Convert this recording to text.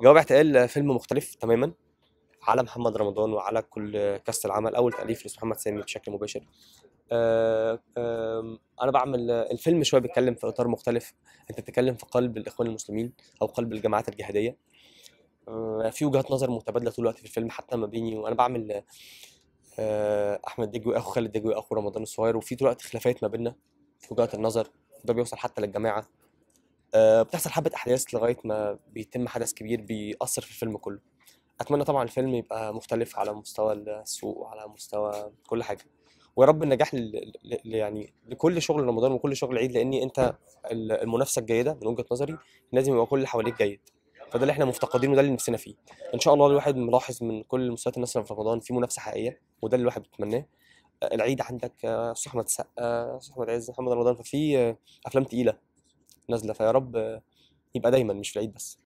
جواب اعتقال فيلم مختلف تماما على محمد رمضان وعلى كل كاست العمل اول تاليف محمد سامي بشكل مباشر آه، انا بعمل الفيلم شويه بيتكلم في اطار مختلف انت بتتكلم في قلب الاخوان المسلمين او قلب الجماعات الجهاديه آه، في وجهات نظر متبادله طول الوقت في الفيلم حتى ما بيني وانا بعمل آه، احمد دجوي اخو خالد دجوي اخو رمضان الصغير وفي طول الوقت خلافات ما بيننا في وجهات النظر ده بيوصل حتى للجماعه آه، بتحصل حبه احداث لغايه ما بيتم حدث كبير بيأثر في الفيلم كله اتمنى طبعا الفيلم يبقى مختلف على مستوى السوق وعلى مستوى كل حاجه ويا رب النجاح ل... ل... يعني لكل شغل رمضان وكل شغل عيد لان انت المنافسه الجيده من وجهه نظري لازم يبقى كل اللي حواليك جيد فده اللي احنا مفتقدينه وده اللي نفسنا فيه ان شاء الله الواحد ملاحظ من كل مستويات الناس في رمضان في منافسه حقيقيه وده اللي الواحد بيتمناه آه، العيد عندك استاذ آه، احمد السقا استاذ احمد عز محمد رمضان ففي افلام تقيله نازله فيا رب يبقى دايما مش في العيد بس